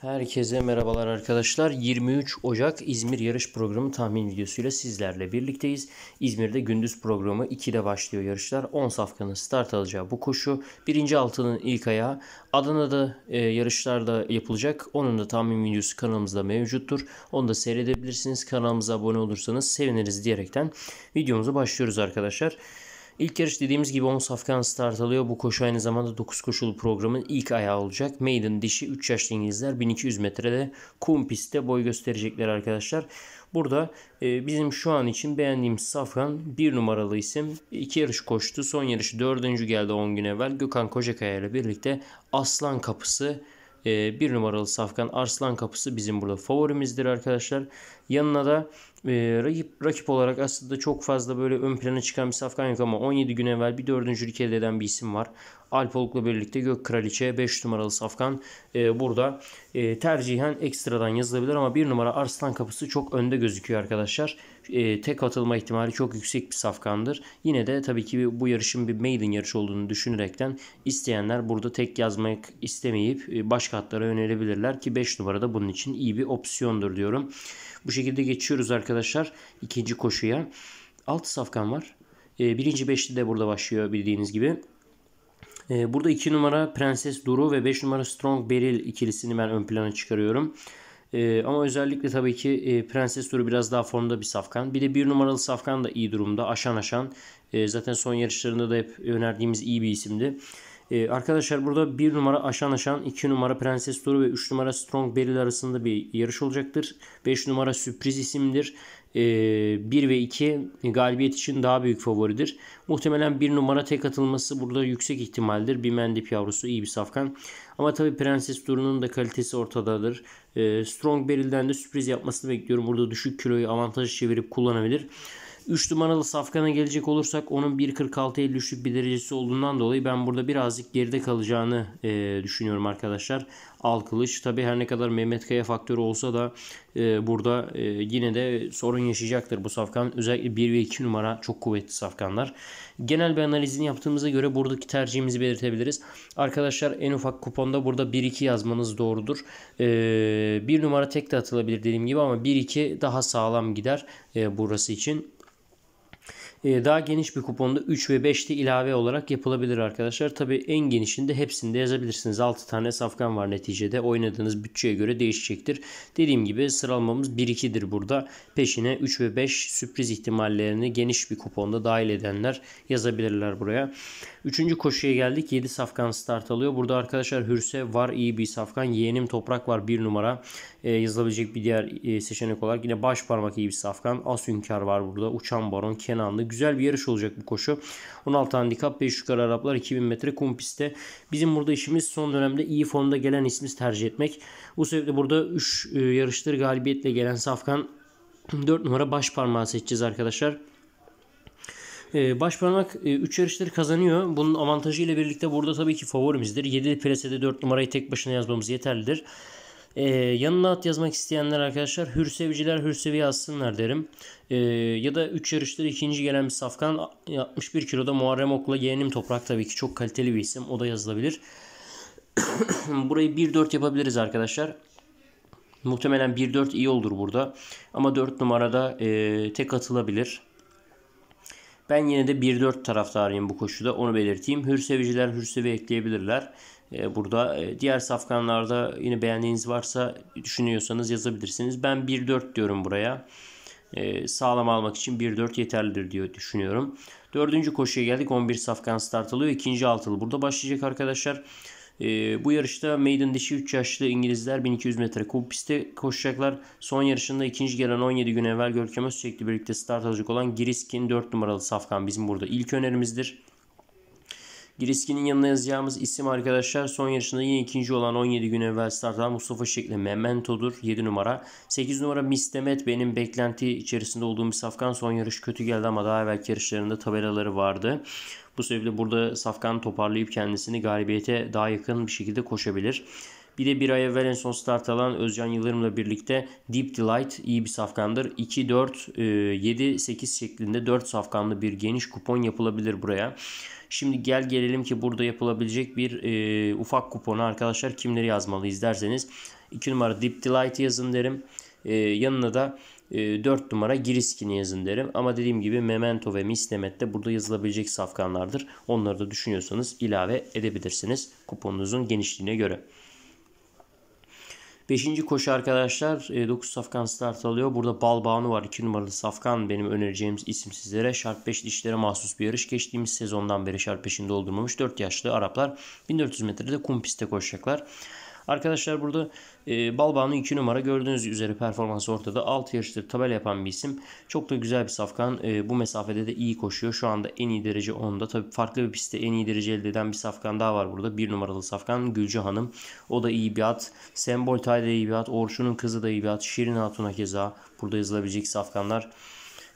Herkese merhabalar arkadaşlar. 23 Ocak İzmir yarış programı tahmin videosuyla sizlerle birlikteyiz. İzmir'de gündüz programı 2'de başlıyor yarışlar. 10 safkanın start alacağı bu koşu. Birinci altının ilk ayağı. Adana'da e, yarışlarda yapılacak. Onun da tahmin videosu kanalımızda mevcuttur. Onu da seyredebilirsiniz. Kanalımıza abone olursanız seviniriz diyerekten videomuza başlıyoruz arkadaşlar. Arkadaşlar. İlk yarış dediğimiz gibi 10 safkan start alıyor. Bu koşu aynı zamanda 9 koşulu programın ilk ayağı olacak. Maiden dişi 3 yaşlı İngilizler 1200 metrede kum pistte boy gösterecekler arkadaşlar. Burada e, bizim şu an için beğendiğimiz Safkan bir numaralı isim. iki yarış koştu. Son yarışı dördüncü geldi 10 gün evvel. Gökhan Kocakaya ile birlikte Aslan Kapısı e, bir numaralı Safkan Arslan Kapısı bizim burada favorimizdir arkadaşlar. Yanına da e, rakip, rakip olarak aslında çok fazla böyle ön plana çıkan bir safkan yok ama 17 gün evvel bir dördüncü elde eden bir isim var. Alp birlikte Gök Kraliçe 5 numaralı safkan e, burada e, tercihen ekstradan yazılabilir ama 1 numara Arslan Kapısı çok önde gözüküyor arkadaşlar. E, tek atılma ihtimali çok yüksek bir safkandır. Yine de tabii ki bu yarışın bir maiden yarış olduğunu düşünerekten isteyenler burada tek yazmak istemeyip e, başka hatlara yönelebilirler ki 5 numara da bunun için iyi bir opsiyondur diyorum. Bu şekilde geçiyoruz arkadaşlar arkadaşlar ikinci koşuya. 6 safkan var. E, birinci beşli de burada başlıyor bildiğiniz gibi. E, burada 2 numara Prenses Duru ve 5 numara Strong Beril ikilisini ben ön plana çıkarıyorum. E, ama özellikle tabii ki e, Prenses Duru biraz daha formda bir safkan. Bir de 1 numaralı safkan da iyi durumda. Aşan aşan. E, zaten son yarışlarında da hep önerdiğimiz iyi bir isimdi. Ee, arkadaşlar burada 1 numara Aşan Aşan, 2 numara Prenses duru ve 3 numara Strong Beril arasında bir yarış olacaktır. 5 numara sürpriz isimdir. Ee, 1 ve 2 galibiyet için daha büyük favoridir. Muhtemelen 1 numara tek atılması burada yüksek ihtimaldir. Bir Mendip yavrusu iyi bir safkan. Ama tabi Prenses durunun da kalitesi ortadadır. Ee, Strong Beril'den de sürpriz yapmasını bekliyorum. Burada düşük kiloyu avantajı çevirip kullanabilir. 3 numaralı Safkan'a gelecek olursak onun 1.46.53'lük bir derecesi olduğundan dolayı ben burada birazcık geride kalacağını e, düşünüyorum arkadaşlar. Alkılıç tabi her ne kadar Mehmet Kaya faktörü olsa da e, burada e, yine de sorun yaşayacaktır bu Safkan. Özellikle 1 ve 2 numara çok kuvvetli Safkanlar. Genel bir analizini yaptığımıza göre buradaki tercihimizi belirtebiliriz. Arkadaşlar en ufak kuponda burada 1-2 yazmanız doğrudur. E, 1 numara tek de atılabilir dediğim gibi ama 1-2 daha sağlam gider e, burası için. Ee, daha geniş bir kuponda 3 ve 5 de ilave olarak yapılabilir arkadaşlar. Tabi en genişinde hepsinde yazabilirsiniz. 6 tane safkan var neticede. Oynadığınız bütçeye göre değişecektir. Dediğim gibi sıralamamız 1-2'dir burada. Peşine 3 ve 5 sürpriz ihtimallerini geniş bir kuponda dahil edenler yazabilirler buraya. Üçüncü koşuya geldik. 7 safkan start alıyor. Burada arkadaşlar Hürse var iyi bir safkan. Yeğenim Toprak var 1 numara. E, yazılabilecek bir diğer e, seçenek olarak. Yine baş parmak iyi bir safkan. Asünkar var burada. Uçan Baron, Kenanlı, güzel bir yarış olacak bu koşu. 16 handikap 5 yukarı Araplar 2000 metre kum pistte. Bizim burada işimiz son dönemde iyi formda gelen ismi tercih etmek. Bu sebeple burada 3 e, yarıştır galibiyetle gelen Safkan 4 numara baş parmağı seçeceğiz arkadaşlar. E, Başparmak 3 e, yarıştır kazanıyor. Bunun avantajı ile birlikte burada tabii ki favorimizdir. 7 presede 4 numarayı tek başına yazmamız yeterlidir. Ee, yanına at yazmak isteyenler arkadaşlar hürseviciler Hürsevi yazsınlar derim. Ee, ya da 3 yarıştır ikinci gelen bir safkan 61 kiloda Muharrem Okla Yeğenim Toprak tabii ki çok kaliteli bir isim. O da yazılabilir. Burayı 1-4 yapabiliriz arkadaşlar. Muhtemelen 1-4 iyi olur burada. Ama 4 numarada e, tek atılabilir. Ben yine de 1-4 taraftarıyım bu koşuda onu belirteyim. Hürseviciler Hürsevi ekleyebilirler. E, burada. E, diğer safkanlarda yine beğendiğiniz varsa düşünüyorsanız yazabilirsiniz. Ben 1-4 diyorum buraya. E, sağlam almak için 1-4 yeterlidir diye düşünüyorum. Dördüncü koşuya geldik. 11 safkan start alıyor. İkinci altılı burada başlayacak arkadaşlar. E, bu yarışta maiden dişi 3 yaşlı İngilizler 1200 metre kum pistte koşacaklar. Son yarışında ikinci gelen 17 gün evvel Görkem Özçek'le birlikte start alacak olan Giriskin 4 numaralı safkan bizim burada ilk önerimizdir. Giriski'nin yanına yazacağımız isim arkadaşlar son yarışında yine ikinci olan 17 gün evvel startan Mustafa Şekli Memento'dur 7 numara. 8 numara Mistemet benim beklenti içerisinde olduğum bir safkan son yarış kötü geldi ama daha evvel yarışlarında tabelaları vardı. Bu sebeple burada safkan toparlayıp kendisini galibiyete daha yakın bir şekilde koşabilir. Bir de bir ay evvel en son start alan Özcan Yıldırım'la birlikte Deep Delight iyi bir safkandır. 2, 4, 7, 8 şeklinde 4 safkanlı bir geniş kupon yapılabilir buraya. Şimdi gel gelelim ki burada yapılabilecek bir e, ufak kuponu arkadaşlar kimleri yazmalıyız derseniz 2 numara Deep Delight yazın derim. E, yanına da 4 e, numara Giriskin'i yazın derim. Ama dediğim gibi Memento ve Mislemet de burada yazılabilecek safkanlardır. Onları da düşünüyorsanız ilave edebilirsiniz kuponunuzun genişliğine göre. Beşinci koşu arkadaşlar 9 e, safkan start alıyor. Burada Balbanu var. 2 numaralı safkan benim önereceğimiz isim sizlere. Şart 5 dişlere mahsus bir yarış. Geçtiğimiz sezondan beri şart 5'in doldurmamış 4 yaşlı Araplar 1400 metrede kum pistte koşacaklar. Arkadaşlar burada e, Balbağ'ın 2 numara gördüğünüz üzere performansı ortada. 6 yarıştır tabel yapan bir isim. Çok da güzel bir safkan. E, bu mesafede de iyi koşuyor. Şu anda en iyi derece 10'da. Tabii farklı bir pistte en iyi derece elde eden bir safkan daha var burada. 1 numaralı safkan Gülcü Hanım. O da iyi bir at. Sembol Tay da iyi bir at. Orçun'un kızı da iyi bir at. Şirin Hatun'a keza. Burada yazılabilecek safkanlar.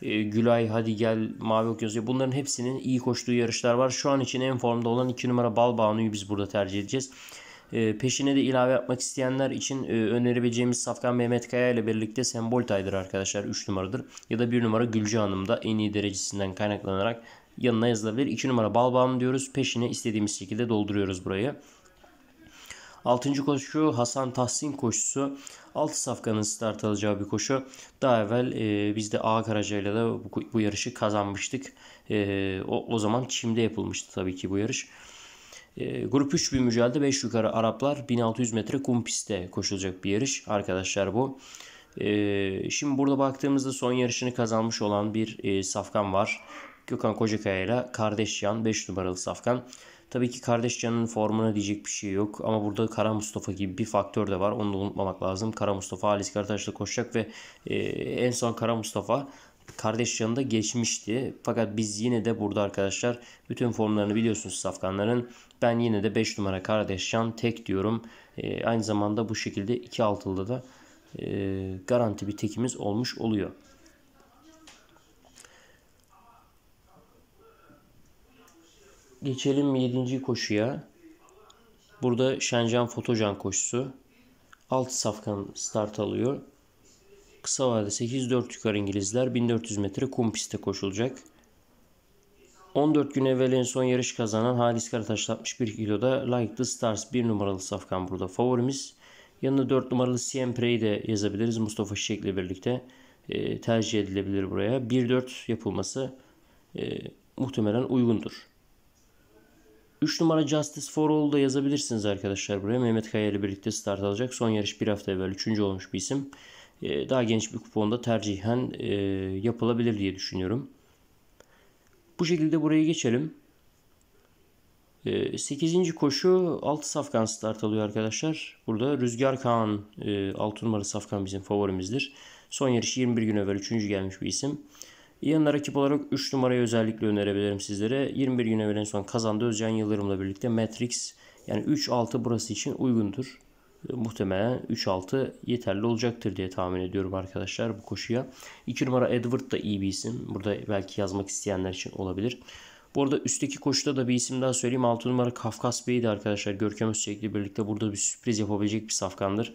E, Gülay, Hadi Gel, Mavi Okyanus. Bunların hepsinin iyi koştuğu yarışlar var. Şu an için en formda olan 2 numara Balbağ'ını biz burada tercih edeceğiz. Ee, peşine de ilave yapmak isteyenler için e, önerebileceğimiz Safkan Mehmet Kaya ile birlikte Sembol Tay'dır arkadaşlar 3 numaradır. Ya da 1 numara Gülce Hanım da en iyi derecesinden kaynaklanarak yanına yazılabilir. 2 numara Balbağım diyoruz. Peşine istediğimiz şekilde dolduruyoruz burayı. 6. koşu Hasan Tahsin koşusu. 6 safkanın start alacağı bir koşu. Daha evvel e, biz de A Karaca'yla da bu, bu yarışı kazanmıştık. E, o, o zaman Çim'de yapılmıştı tabii ki bu yarış. Ee, grup 3 bir mücadele 5 yukarı Araplar 1600 metre kum pistte koşulacak bir yarış arkadaşlar bu. Ee, şimdi burada baktığımızda son yarışını kazanmış olan bir e, safkan var. Gökhan Kocakaya ile Kardeşyan 5 numaralı safkan. Tabii ki kardeşcanın formuna diyecek bir şey yok ama burada Kara Mustafa gibi bir faktör de var. Onu da unutmamak lazım. Kara Mustafa Halis Karataş'la koşacak ve e, en son Kara Mustafa kardeş yanında geçmişti. Fakat biz yine de burada arkadaşlar bütün formlarını biliyorsunuz safkanların. Ben yine de 5 numara kardeş yan tek diyorum. E, aynı zamanda bu şekilde 2 altılıda da e, garanti bir tekimiz olmuş oluyor. Geçelim 7. koşuya. Burada Şencan fotojan koşusu. alt safkan start alıyor. Kısa vadede 8-4 yukarı İngilizler 1400 metre kum pistte koşulacak. 14 gün evvel en son yarış kazanan Halis Karataş 61 kiloda Like the Stars 1 numaralı safkan burada favorimiz. Yanına 4 numaralı Siempre'yi de yazabiliriz Mustafa Şişek ile birlikte. E, tercih edilebilir buraya. 1-4 yapılması e, muhtemelen uygundur. 3 numara Justice for All da yazabilirsiniz arkadaşlar buraya. Mehmet Kaya ile birlikte start alacak. Son yarış bir hafta evvel 3. olmuş bir isim. E, daha genç bir kuponda tercihen e, yapılabilir diye düşünüyorum. Bu şekilde buraya geçelim. 8. E, koşu 6 safkan start alıyor arkadaşlar. Burada Rüzgar Kağan 6 numara safkan bizim favorimizdir. Son yarışı 21 gün evvel 3. gelmiş bir isim. Yanına rakip olarak 3 numarayı özellikle önerebilirim sizlere. 21 gün evvel en son kazandı Özcan Yıldırım'la birlikte Matrix yani 3-6 burası için uygundur muhtemelen 3-6 yeterli olacaktır diye tahmin ediyorum arkadaşlar bu koşuya. 2 numara Edward da iyi bir isim. Burada belki yazmak isteyenler için olabilir. Bu arada üstteki koşuda da bir isim daha söyleyeyim. 6 numara Kafkas Bey'di arkadaşlar Görkem Özçelik'le birlikte burada bir sürpriz yapabilecek bir safkandır.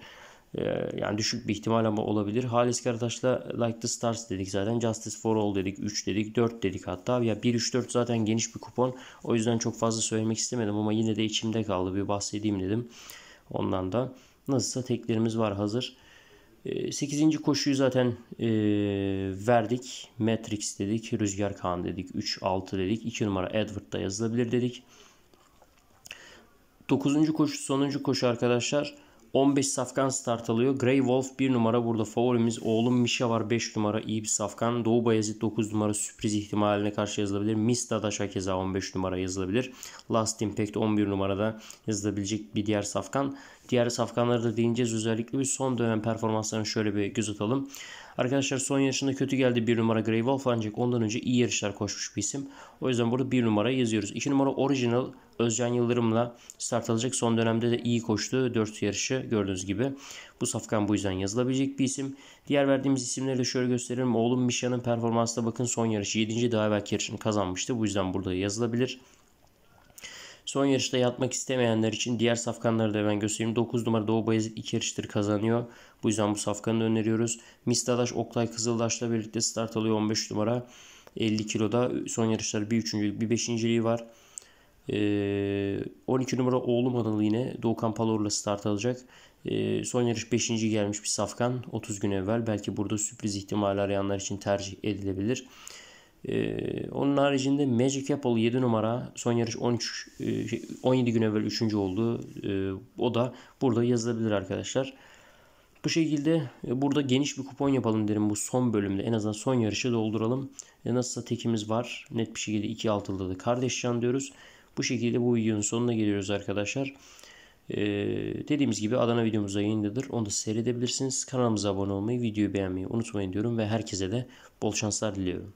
Ee, yani düşük bir ihtimal ama olabilir. Halis Karataş'la Like the Stars dedik zaten. Justice for All dedik. 3 dedik. 4 dedik hatta. Ya 1-3-4 zaten geniş bir kupon. O yüzden çok fazla söylemek istemedim ama yine de içimde kaldı. Bir bahsedeyim dedim. Ondan da nasılsa teklerimiz var hazır. 8. Ee, koşuyu zaten e, verdik. Matrix dedik. Rüzgar Kaan dedik. 3-6 dedik. 2 numara Edward da yazılabilir dedik. 9. koşu sonuncu koşu arkadaşlar. 15 safkan start alıyor. Grey Wolf 1 numara burada favorimiz. Oğlum Misha var 5 numara iyi bir safkan. Doğu Bayezid 9 numara sürpriz ihtimaline karşı yazılabilir. Miss Dadaş'a keza 15 numara yazılabilir. Last Impact 11 numarada yazılabilecek bir diğer safkan. Diğer safkanları da değineceğiz. Özellikle bir son dönem performanslarını şöyle bir göz atalım. Arkadaşlar son yarışında kötü geldi 1 numara Grey Wolf ancak ondan önce iyi yarışlar koşmuş bir isim. O yüzden burada 1 numara yazıyoruz. 2 numara Original Özcan Yıldırım'la start alacak. Son dönemde de iyi koştu. 4 yarışı gördüğünüz gibi. Bu safkan bu yüzden yazılabilecek bir isim. Diğer verdiğimiz isimleri de şöyle gösterelim. Oğlum Mişa'nın performansına bakın son yarışı 7. daha evvelki yarışını kazanmıştı. Bu yüzden burada yazılabilir. Son yarışta yatmak istemeyenler için diğer safkanları da ben göstereyim. 9 numara Doğu Bayezid 2 yarıştır kazanıyor. Bu yüzden bu safkanı öneriyoruz. Mistadaş Oklay Kızıldaş'la birlikte start alıyor 15 numara. 50 kiloda son yarışları bir üçüncülük bir beşinciliği var. 12 ee, numara oğlum Adalı yine Doğukan Palor'la start alacak. Ee, son yarış 5. gelmiş bir safkan 30 gün evvel. Belki burada sürpriz ihtimali arayanlar için tercih edilebilir. Ee, onun haricinde Magic Apple 7 numara son yarış 13 17 e, şey, gün evvel 3. oldu. Ee, o da burada yazılabilir arkadaşlar. Bu şekilde e, burada geniş bir kupon yapalım derim bu son bölümde. En azından son yarışı dolduralım. E nasılsa tekimiz var. Net bir şekilde 2 altılı da kardeşcan diyoruz. Bu şekilde bu videonun sonuna geliyoruz arkadaşlar. Ee, dediğimiz gibi Adana videomuz yayındadır. Onu da seyredebilirsiniz. Kanalımıza abone olmayı, videoyu beğenmeyi unutmayın diyorum ve herkese de bol şanslar diliyorum.